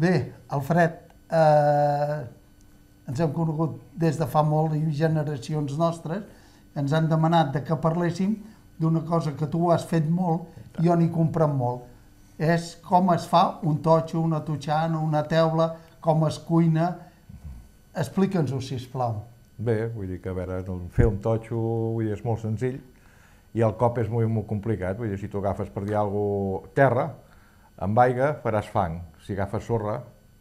Bé, Alfred, eh, ens hem conegut des de fa molt i generacions nostres, ens han demanat de que parléssim d'una cosa que tu has fet molt i jo n'hi comprenc molt. És com es fa un totxo, una totxana, una teula, com es cuina. Explica'ns-ho, sisplau. Bé, vull dir que, a veure, fer un totxo vull dir, és molt senzill i el cop és molt, molt complicat. Vull dir, si tu agafes per dir alguna cosa, terra, amb aigua faràs fang, si agafes sorra,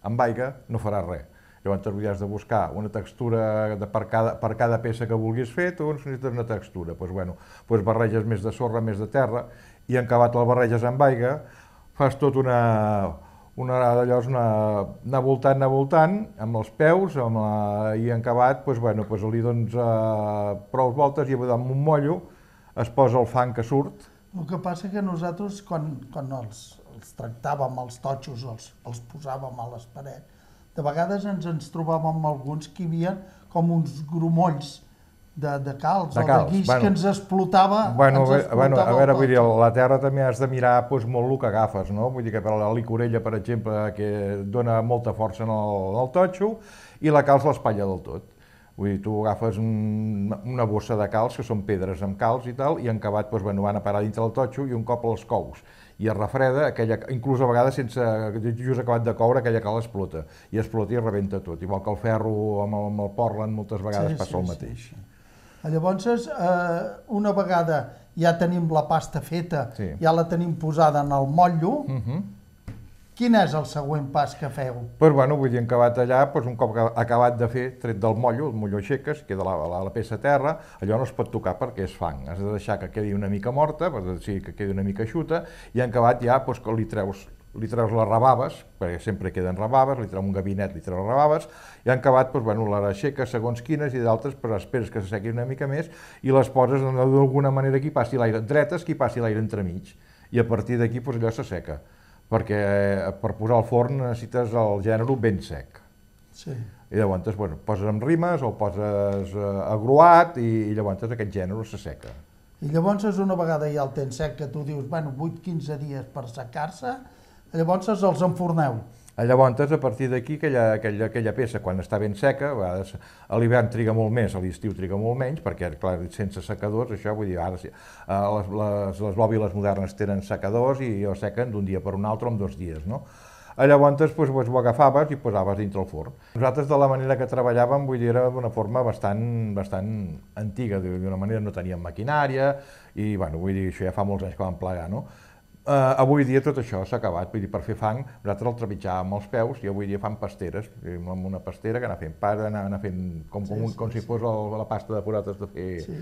amb aigua no faràs res. Llavors t'hauràs de buscar una textura de per, cada, per cada peça que vulguis fer, tu necessites una textura. Doncs, pues, bueno, pues doncs barreges més de sorra, més de terra, i en acabat el barreges amb aigua, fas tot una, una d'allò és una, anar voltant, anar voltant, amb els peus, amb la, i en acabat pues, doncs, bueno, pues, doncs li dones eh, prou voltes i amb un mollo es posa el fang que surt. El que passa que nosaltres, quan, quan els els tractàvem, els totxos, els, els posàvem a les parets. De vegades ens ens trobàvem alguns que hi havia com uns grumolls de, de calç de calç, o de guix bueno, que ens explotava. Bueno, ens explotava bueno a veure, vull dir, la terra també has de mirar doncs, molt el que agafes, no? Vull dir que per la licorella, per exemple, que dona molta força en el, en el totxo, i la calç l'espatlla del tot. Vull dir, tu agafes un, una bossa de calç, que són pedres amb calç i tal, i en acabat doncs, bueno, van a parar dintre del totxo i un cop els cous. I es refreda, aquella, inclús a vegades sense just acabat de coure, aquella cal explota. I explota i rebenta tot. Igual que el ferro amb el, amb el porlen, moltes vegades sí, passa sí, el mateix. Sí, sí. Ah, llavors, eh, una vegada ja tenim la pasta feta, sí. ja la tenim posada en el motllo, uh mhm. -huh Quin és el següent pas que feu? Pues, bueno, vull dir, acabat allà, pues, un cop acabat de fer, tret del mollo, el mollo aixeques, queda la, la, la peça a terra, allò no es pot tocar perquè és fang. Has de deixar que quedi una mica morta, per dir que quedi una mica xuta, i en acabat ja pues, li treus li treus les rebaves, perquè sempre queden rebaves, li treu un gabinet, li treus rebaves, i han acabat, doncs, bueno, les aixeques segons quines i d'altres, però esperes que s'assequi una mica més i les poses d'alguna manera que hi passi l'aire, dretes, que hi passi l'aire entremig, i a partir d'aquí doncs, allò s'asseca perquè eh, per posar al forn necessites el gènere ben sec. Sí. I llavors, bueno, poses amb rimes o poses eh, agruat i, i llavors aquest gènere s'asseca. I llavors és una vegada ja el tens sec que tu dius, bueno, 8-15 dies per secar-se, llavors els enforneu. Ah, llavors, doncs, a partir d'aquí, aquella, aquella, aquella peça, quan està ben seca, a vegades a l'hivern triga molt més, a l'estiu triga molt menys, perquè, clar, sense secadors, això, vull dir, ara, eh, les, les, les bòbiles modernes tenen secadors i ho sequen d'un dia per un altre o en dos dies, no? Ah, llavors, doncs, doncs, ho agafaves i posaves dintre el forn. Nosaltres, de la manera que treballàvem, vull dir, era d'una forma bastant, bastant antiga, d'una manera no teníem maquinària, i, bueno, vull dir, això ja fa molts anys que vam plegar, no? eh, avui dia tot això s'ha acabat, vull dir, per fer fang, nosaltres el trepitjàvem els peus i avui dia fan pasteres, eh, amb una pastera que anar fent pa, anar, anar fent com, com, sí, sí, un, com sí, si fos el, la pasta de porotes de fer... Sí.